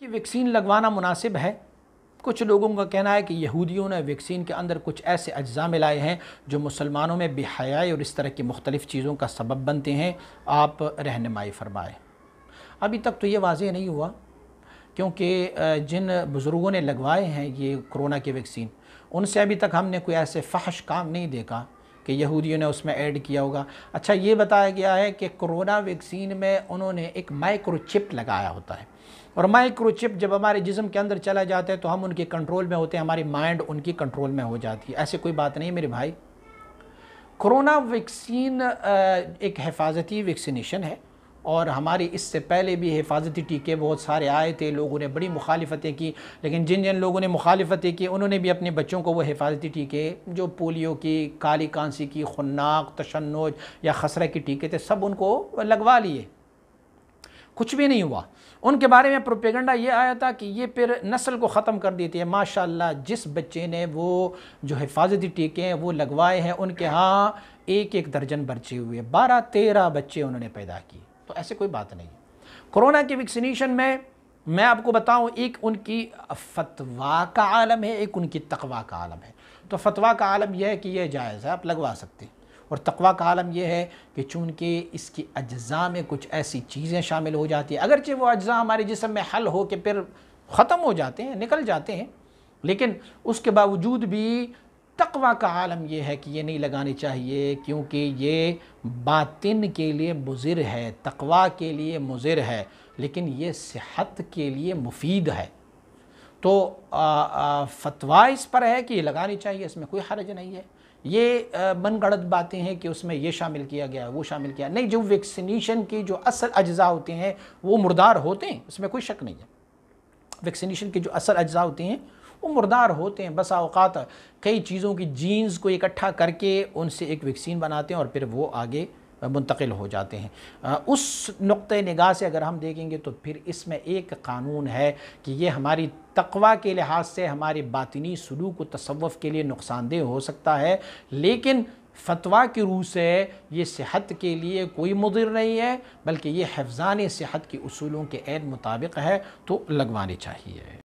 कि वैक्सीन लगवाना मुनासिब है कुछ लोगों का कहना है कि यहूदियों ने वैक्सीन के अंदर कुछ ऐसे अज्जा मिलाए हैं जो मुसलमानों में बेहयाई और इस तरह की मुख्तलिफ़ चीज़ों का सबब बनते हैं आप रहनमाई फरमाएँ अभी तक तो ये वाज नहीं हुआ क्योंकि जिन बुज़ुर्गों ने लगवाए हैं ये कोरोना की वैक्सीन उनसे अभी तक हमने कोई ऐसे फहश काम नहीं देखा कि यहूदियों ने उसमें ऐड किया होगा अच्छा ये बताया गया है कि कोरोना वैक्सीन में उन्होंने एक माइक्रोचिप लगाया होता है और माइक्रोचिप जब हमारे जिसम के अंदर चला जाता है तो हम उनके कंट्रोल में होते हैं हमारी माइंड उनकी कंट्रोल में हो जाती है ऐसे कोई बात नहीं मेरे भाई कोरोना वैक्सीन एक हिफाजती वैक्सीनेशन है और हमारी इससे पहले भी हिफाजती टीके बहुत सारे आए थे लोगों ने बड़ी मुखालफतें की लेकिन जिन जिन लोगों ने मुखालफतें की उन्होंने भी अपने बच्चों को वो हिफाजती टीके जो पोलियो की काली कांसी की खुन्नाक तशनज या खसरा के टीके थे सब उनको लगवा लिए कुछ भी नहीं हुआ उनके बारे में प्रोपेगेंडा ये आया था कि ये फिर नस्ल को ख़त्म कर देती है माशाल्लाह जिस बच्चे ने वो जो हिफाजती टीके हैं वो लगवाए हैं उनके यहाँ एक एक दर्जन बच्चे हुए बारह तेरह बच्चे उन्होंने पैदा किए तो ऐसे कोई बात नहीं कोरोना के वैक्सीनेशन में मैं आपको बताऊं एक उनकी फतवा का आलम है एक उनकी तकवा का आलम है तो फतवा का आलम यह है कि यह जायज़ है आप लगवा सकते हैं और तकवा का आलम यह है कि चूंकि इसकी अज्जा में कुछ ऐसी चीज़ें शामिल हो जाती हैं अगरचे वो अज्जा हमारे जिसम में हल हो के फिर ख़त्म हो जाते हैं निकल जाते हैं लेकिन उसके बावजूद भी तकवा का आलम यह है कि ये नहीं लगानी चाहिए क्योंकि ये बातिन के लिए मुज़र है तकवा के लिए मुज़र है लेकिन ये सेहत के लिए मुफीद है तो फतवा इस पर है कि ये लगानी चाहिए इसमें कोई हरज नहीं है ये मन गढ़त बातें हैं कि उसमें ये शामिल किया गया है वो शामिल किया नहीं जो वैक्सीनेशन के जो असल अज्जा होते हैं वो मुर्दार होते हैं इसमें कोई शक नहीं है वैक्सीनेशन के जो असल अज्जा होते हैं वो मुर्दार होते हैं बस अवकात कई चीज़ों की जीन्स को इकट्ठा करके उनसे एक वैक्सीन बनाते हैं और फिर वो आगे मुंतकिल हो जाते हैं उस नुक़ निगाह से अगर हम देखेंगे तो फिर इसमें एक कानून है कि ये हमारी तकवा के लिहाज से हमारे बातनी सलूक व तसवफ़ के लिए नुकसानदेह हो सकता है लेकिन फतवा की रूह से ये सेहत के लिए कोई मुदिर नहीं है बल्कि ये हफ्ज़ान सेहत के असूलों के ऐन मुताबिक है तो लगवाने चाहिए